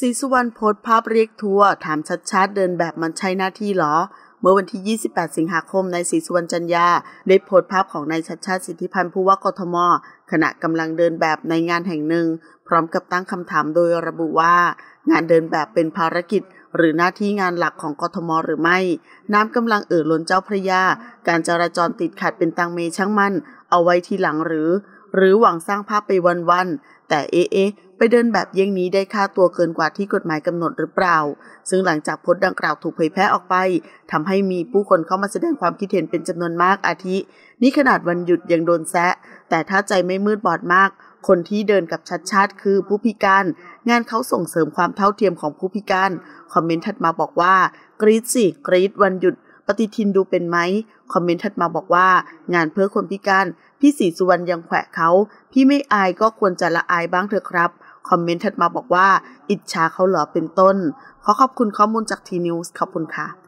สีสุวรรณโพสต์ภาพเรียกทัวร์ถามชัดๆเดินแบบมันใช้หน้าที่หรอ เมื่อวันที่ 28 สิงหาคมนายศรีสุวรรณจันยาได้โพสต์ภาพของนายชัดชาติสิทธิพันธ์ผู้ว่ากทม ขณะกำลังเดินแบบในงานแห่งหนึ่ง พร้อมกับตั้งคำถามโดยระบุว่า งานเดินแบบเป็นภารกิจ หรือหน้าที่งานหลักของกทมหรือไม่ น้ำกำลังเอ่อล้นเจ้าพระยา การจราจรติดขัดเป็นตังเมช่างมันเอาไว้ทีหลังหรือหรือหวังสร้างภาพไปวันๆแต่เอเอไปเดินแบบเยี่ยงนี้ได้ค่าตัวเกินกว่าที่กฎหมายกำหนดหรือเปล่า ซึ่งหลังจากโพสต์ดังกล่าวถูกเผยแพร่ออกไปทำให้มีผู้คนเข้ามาแสดงความคิดเห็นเป็นจำนวนมากอาทิ นี่ขนาดวันหยุดยังโดนแซะ แต่ถ้าใจไม่มืดบอดมาก คนที่เดินกับชัดชาติคือผู้พิการ งานเขาส่งเสริมความเท่าเทียมของผู้พิการคอมเมนต์ถัดมาบอกว่า กรีดสิกรีดวันหยุด ปฏิทินดูเป็นไหมคอมเมนต์ถัดมาบอกว่า งานเพื่อคนพิการ พี่ศรีสุวรรณยังแขวะเขา พี่ไม่อายก็ควรจะละอายบ้างเถอะครับ คอมเมนต์ถัดมาบอกว่า อิจฉาเขาเหรอเป็นต้น ขอขอบคุณข้อมูลจากทีนิวส์ ขอบคุณค่ะ